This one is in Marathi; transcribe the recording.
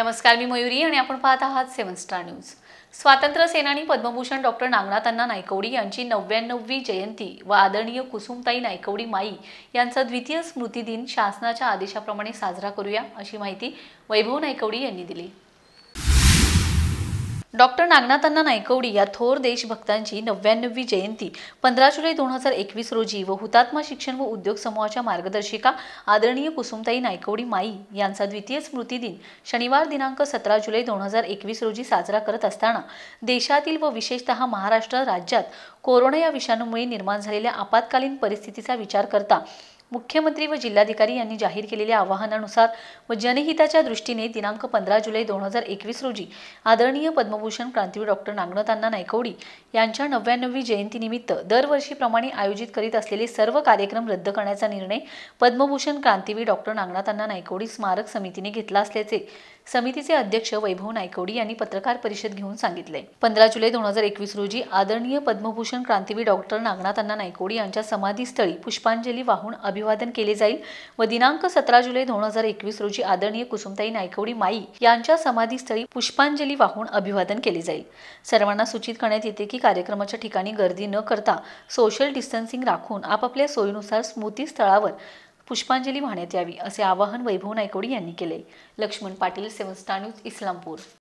नमस्कार मी मयुरी आणि आपण पाहत आहात सेवन स्टार न्यूज स्वातंत्र्य सेनानी पद्मभूषण डॉक्टर नागनाथांना नायकवडी यांची नव्याण्णववी जयंती व आदरणीय कुसुमताई नायकवडी माई यांचा द्वितीय स्मृतिदिन शासनाच्या आदेशाप्रमाणे साजरा करूया अशी माहिती वैभव नायकवडी यांनी दिली डॉक्टर नागनाथांना नायकवडी या थोर देशभक्तांची नव्याण्णवी जयंती पंधरा जुलै दोन हजार एकवीस रोजी व हुतात्मा शिक्षण व उद्योग समूहाच्या मार्गदर्शिका आदरणीय कुसुमताई नायकवडी माई यांचा द्वितीय स्मृती दिन शनिवार दिनांक सतरा जुलै दोन हजार एकवीस रोजी साजरा करत असताना देशातील व विशेषतः महाराष्ट्र राज्यात कोरोना या विषाणूमुळे निर्माण झालेल्या आपत्कालीन परिस्थितीचा विचार करता मुख्यमंत्री व जिल्हाधिकारी यांनी जाहीर केलेल्या आवाहनानुसार व जनहिताच्या दृष्टीने दिनांक पंधरा जुलै दोन हजार एकवीस रोजी आदरणीय पद्मभूषण क्रांतीवीर डॉक्टर नागनाथांना नायकवडी यांच्या नव्याण्णवी जयंतीनिमित्त दरवर्षीप्रमाणे आयोजित करीत असलेले सर्व कार्यक्रम रद्द करण्याचा निर्णय पद्मभूषण क्रांतीवीर डॉक्टर नागनाथांना नायकवडी स्मारक समितीने घेतला असल्याचे समितीचे अध्यक्ष वैभव नायकवडी यांनी पत्रकार परिषद घेऊन सांगितले पंधरा जुलै दोन हजार एकवीस रोजी आदरणीय पद्मभूषण क्रांतीवीर डॉक्टर नागनाथांना नायकवडी यांच्या समाधीस्थळी पुष्पांजली वाहून अभि अभिवादन केले जाईल व दिनांक सतरा जुलै दोन हजार एकवीस रोजी आदरणीय कुसुमताई नायकवडी माई यांच्या समाधीस्थळी पुष्पांजली वाहून अभिवादन केले जाईल सर्वांना सूचित करण्यात येते की कार्यक्रमाच्या ठिकाणी गर्दी न करता सोशल डिस्टन्सिंग राखून आपापल्या सोयीनुसार स्मृती स्थळावर पुष्पांजली वाहण्यात यावी असे आवाहन वैभव नायकवडी यांनी केले Laxman Patil seven star news Islampur